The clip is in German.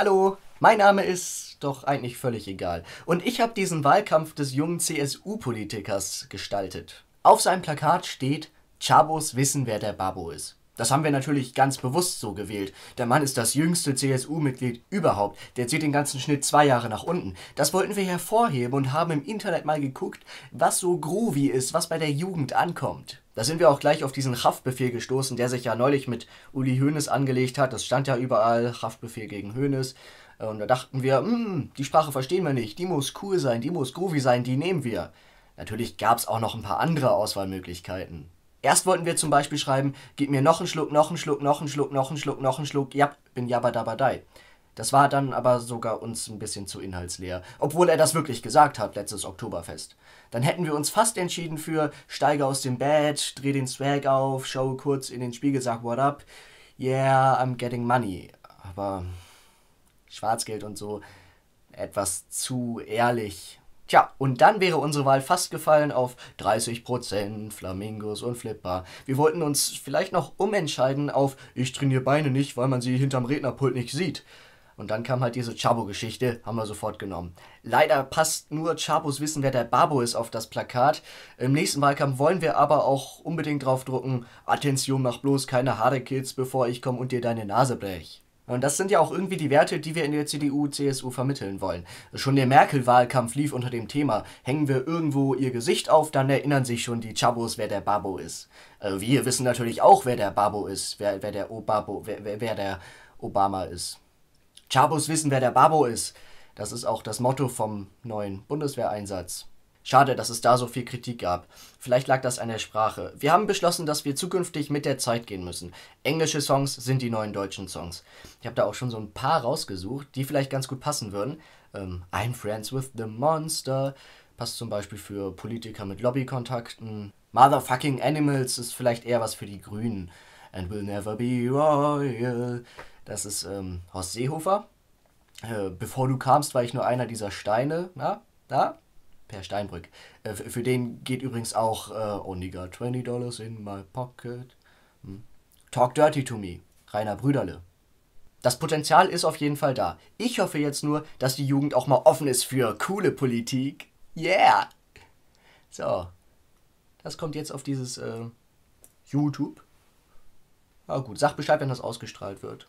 hallo, mein Name ist doch eigentlich völlig egal. Und ich habe diesen Wahlkampf des jungen CSU-Politikers gestaltet. Auf seinem Plakat steht, Chabos wissen, wer der Babo ist. Das haben wir natürlich ganz bewusst so gewählt. Der Mann ist das jüngste CSU-Mitglied überhaupt. Der zieht den ganzen Schnitt zwei Jahre nach unten. Das wollten wir hervorheben und haben im Internet mal geguckt, was so groovy ist, was bei der Jugend ankommt. Da sind wir auch gleich auf diesen Haftbefehl gestoßen, der sich ja neulich mit Uli Hoeneß angelegt hat. Das stand ja überall, Haftbefehl gegen Hoeneß. Und da dachten wir, hm, die Sprache verstehen wir nicht, die muss cool sein, die muss groovy sein, die nehmen wir. Natürlich gab es auch noch ein paar andere Auswahlmöglichkeiten. Erst wollten wir zum Beispiel schreiben, gib mir noch einen Schluck, noch einen Schluck, noch einen Schluck, noch einen Schluck, noch einen Schluck, ja, bin jabba dabadei. Das war dann aber sogar uns ein bisschen zu inhaltsleer, obwohl er das wirklich gesagt hat letztes Oktoberfest. Dann hätten wir uns fast entschieden für steige aus dem Bett, dreh den Swag auf, schaue kurz in den Spiegel, sag what up. Yeah, I'm getting money. Aber Schwarzgeld und so etwas zu ehrlich. Tja, und dann wäre unsere Wahl fast gefallen auf 30% Flamingos und Flipper. Wir wollten uns vielleicht noch umentscheiden auf Ich trainiere Beine nicht, weil man sie hinterm Rednerpult nicht sieht. Und dann kam halt diese Chabo-Geschichte, haben wir sofort genommen. Leider passt nur Chabos Wissen, wer der Babo ist, auf das Plakat. Im nächsten Wahlkampf wollen wir aber auch unbedingt draufdrucken, Attention, mach bloß keine Haare, Kids, bevor ich komme und dir deine Nase blech. Und das sind ja auch irgendwie die Werte, die wir in der CDU, CSU vermitteln wollen. Schon der Merkel-Wahlkampf lief unter dem Thema, hängen wir irgendwo ihr Gesicht auf, dann erinnern sich schon die Chabos, wer der Babo ist. Also wir wissen natürlich auch, wer der Babo ist, wer, wer der Obabo, wer, wer der Obama ist. Chabos wissen, wer der Babo ist. Das ist auch das Motto vom neuen Bundeswehreinsatz. Schade, dass es da so viel Kritik gab. Vielleicht lag das an der Sprache. Wir haben beschlossen, dass wir zukünftig mit der Zeit gehen müssen. Englische Songs sind die neuen deutschen Songs. Ich habe da auch schon so ein paar rausgesucht, die vielleicht ganz gut passen würden. Ähm, I'm Friends with the Monster passt zum Beispiel für Politiker mit Lobbykontakten. Motherfucking Animals ist vielleicht eher was für die Grünen. And will never be royal. Das ist ähm, Horst Seehofer. Äh, bevor du kamst, war ich nur einer dieser Steine. Na, da? Per Steinbrück. Äh, für den geht übrigens auch äh, Only got 20 dollars in my pocket. Hm. Talk dirty to me. Rainer Brüderle. Das Potenzial ist auf jeden Fall da. Ich hoffe jetzt nur, dass die Jugend auch mal offen ist für coole Politik. Yeah! So. Das kommt jetzt auf dieses äh, YouTube. Ah gut, sag Bescheid, wenn das ausgestrahlt wird.